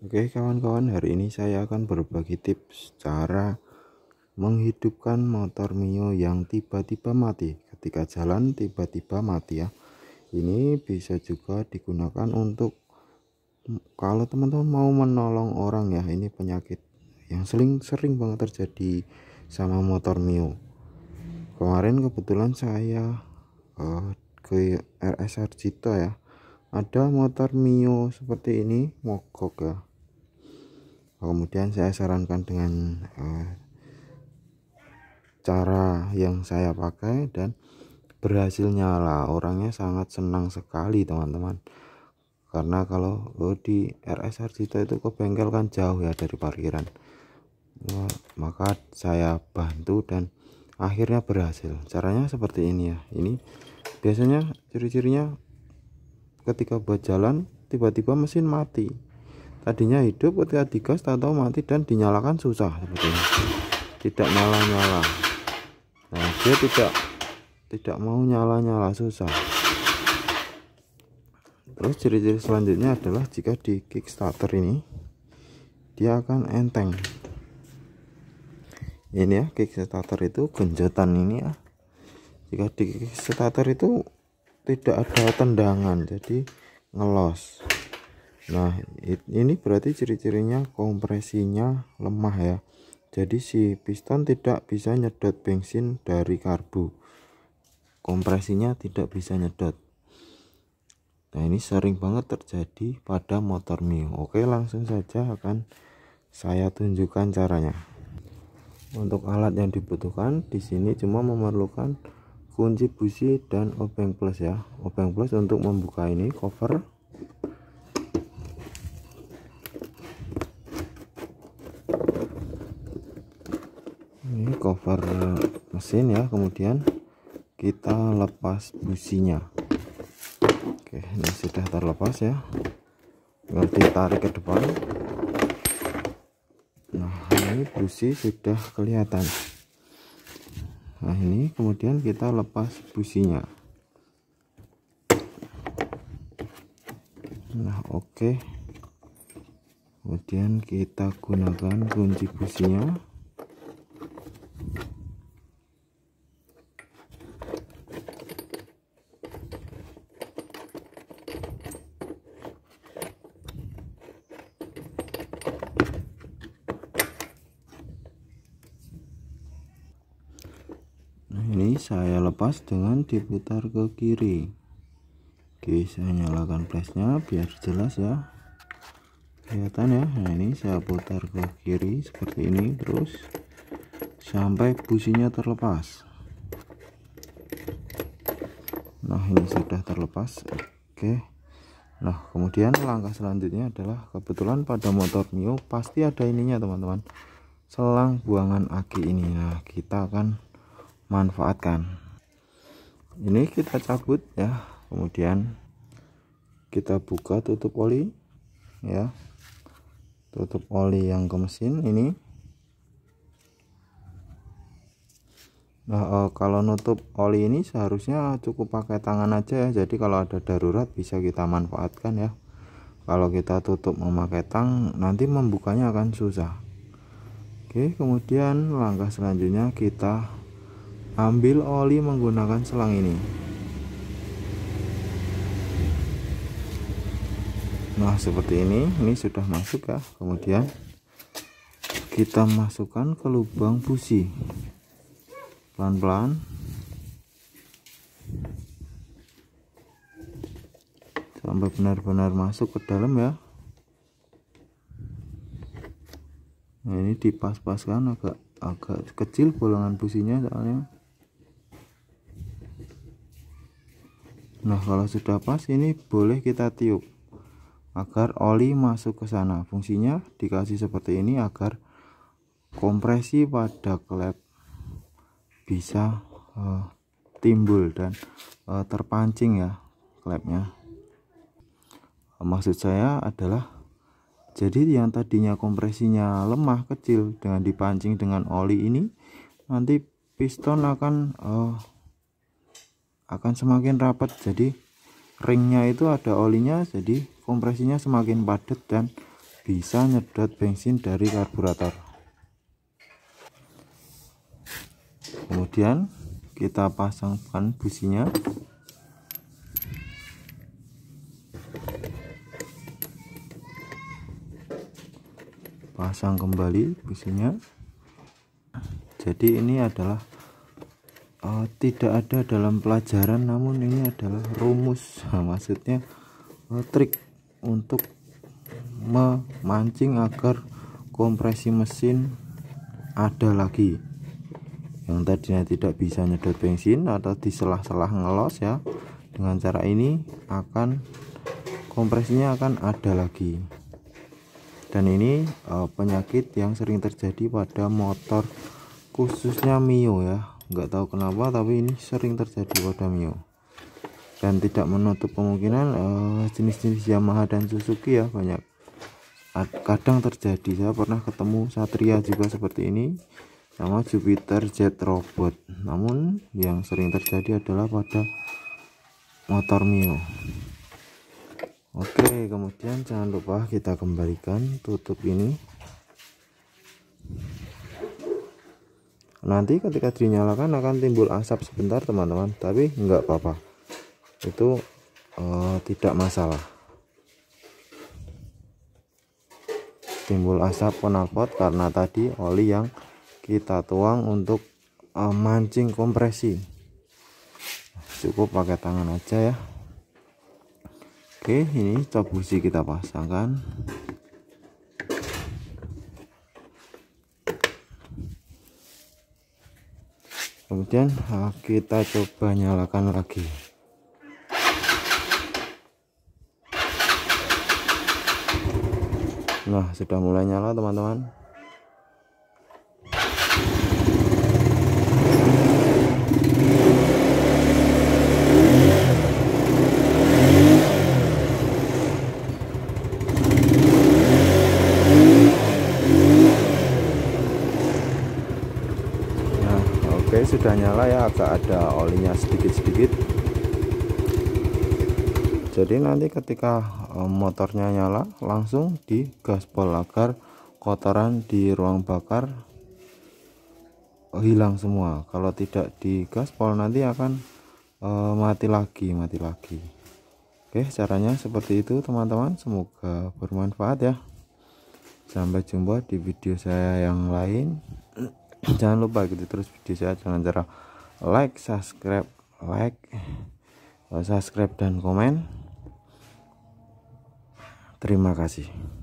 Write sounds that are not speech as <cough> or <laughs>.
Oke kawan-kawan hari ini saya akan berbagi tips cara menghidupkan motor Mio yang tiba-tiba mati ketika jalan tiba-tiba mati ya ini bisa juga digunakan untuk kalau teman-teman mau menolong orang ya ini penyakit yang sering-sering banget terjadi sama motor Mio kemarin kebetulan saya uh, ke RSR Cito ya ada motor Mio seperti ini mogok ya kemudian saya sarankan dengan eh, cara yang saya pakai dan berhasil nyala orangnya sangat senang sekali teman-teman karena kalau oh, di RS Harjito itu ke bengkel kan jauh ya dari parkiran Wah, ya, maka saya bantu dan akhirnya berhasil caranya seperti ini ya ini biasanya ciri-cirinya ketika buat jalan tiba-tiba mesin mati tadinya hidup ketika digas tak tahu mati dan dinyalakan susah seperti ini tidak nyala-nyala nah dia tidak tidak mau nyala-nyala susah terus ciri-ciri selanjutnya adalah jika di kickstarter ini dia akan enteng ini ya kickstarter itu genjotan ini ya jika di kickstarter itu tidak ada tendangan jadi ngelos Nah, ini berarti ciri-cirinya kompresinya lemah ya. Jadi si piston tidak bisa nyedot bensin dari karbu. Kompresinya tidak bisa nyedot. Nah, ini sering banget terjadi pada motor Mio. Oke, langsung saja akan saya tunjukkan caranya. Untuk alat yang dibutuhkan di sini cuma memerlukan kunci busi dan obeng plus ya. Obeng plus untuk membuka ini cover ini cover mesin ya kemudian kita lepas businya oke ini sudah terlepas ya tinggal ditarik ke depan nah ini busi sudah kelihatan nah ini kemudian kita lepas businya nah oke okay. kemudian kita gunakan kunci businya saya lepas dengan diputar ke kiri oke saya nyalakan flashnya biar jelas ya kelihatan ya nah ini saya putar ke kiri seperti ini terus sampai businya terlepas nah ini sudah terlepas oke nah kemudian langkah selanjutnya adalah kebetulan pada motor Mio pasti ada ininya teman-teman selang buangan aki ini nah kita akan manfaatkan ini kita cabut ya kemudian kita buka tutup oli ya tutup oli yang ke mesin ini Nah, eh, kalau nutup oli ini seharusnya cukup pakai tangan aja ya. Jadi kalau ada darurat bisa kita manfaatkan ya. Kalau kita tutup memakai tang, nanti membukanya akan susah. Oke, kemudian langkah selanjutnya kita Ambil oli menggunakan selang ini. Nah, seperti ini. Ini sudah masuk ya. Kemudian kita masukkan ke lubang busi. Pelan-pelan. Sampai benar-benar masuk ke dalam ya. Nah, ini dipas-paskan agak agak kecil bolongan businya soalnya. Nah, kalau sudah pas ini boleh kita tiup agar oli masuk ke sana. Fungsinya dikasih seperti ini agar kompresi pada klep bisa uh, timbul dan uh, terpancing ya klepnya. Maksud saya adalah jadi yang tadinya kompresinya lemah kecil dengan dipancing dengan oli ini nanti piston akan uh, akan semakin rapat jadi ringnya itu ada olinya jadi kompresinya semakin padat dan bisa nyedot bensin dari karburator kemudian kita pasangkan businya pasang kembali businya jadi ini adalah uh, tidak ada dalam pelajaran namun ini adalah rumus <laughs> maksudnya uh, trik untuk memancing agar kompresi mesin ada lagi yang tadinya tidak bisa nyedot bensin atau diselah-selah ngelos ya dengan cara ini akan kompresinya akan ada lagi dan ini uh, penyakit yang sering terjadi pada motor khususnya Mio ya nggak tahu kenapa tapi ini sering terjadi pada Mio dan tidak menutup kemungkinan eh, jenis-jenis uh, Yamaha dan Suzuki ya banyak kadang terjadi saya pernah ketemu Satria juga seperti ini sama Jupiter Jet Robot namun yang sering terjadi adalah pada motor Mio Oke kemudian jangan lupa kita kembalikan tutup ini nanti ketika dinyalakan akan timbul asap sebentar teman-teman tapi enggak apa-apa itu uh, tidak masalah timbul asap penalpot karena tadi oli yang kita tuang untuk uh, mancing kompresi cukup pakai tangan aja ya oke ini cap busi kita pasangkan kemudian kita coba nyalakan lagi nah sudah mulai nyala teman-teman sudah nyala ya agak ada olinya sedikit-sedikit jadi nanti ketika eh, motornya nyala langsung di gaspol agar kotoran di ruang bakar hilang semua kalau tidak di gaspol nanti akan eh, mati lagi mati lagi oke caranya seperti itu teman-teman semoga bermanfaat ya sampai jumpa di video saya yang lain jangan lupa gitu terus video saya dengan cara like subscribe like eh, subscribe dan komen terima kasih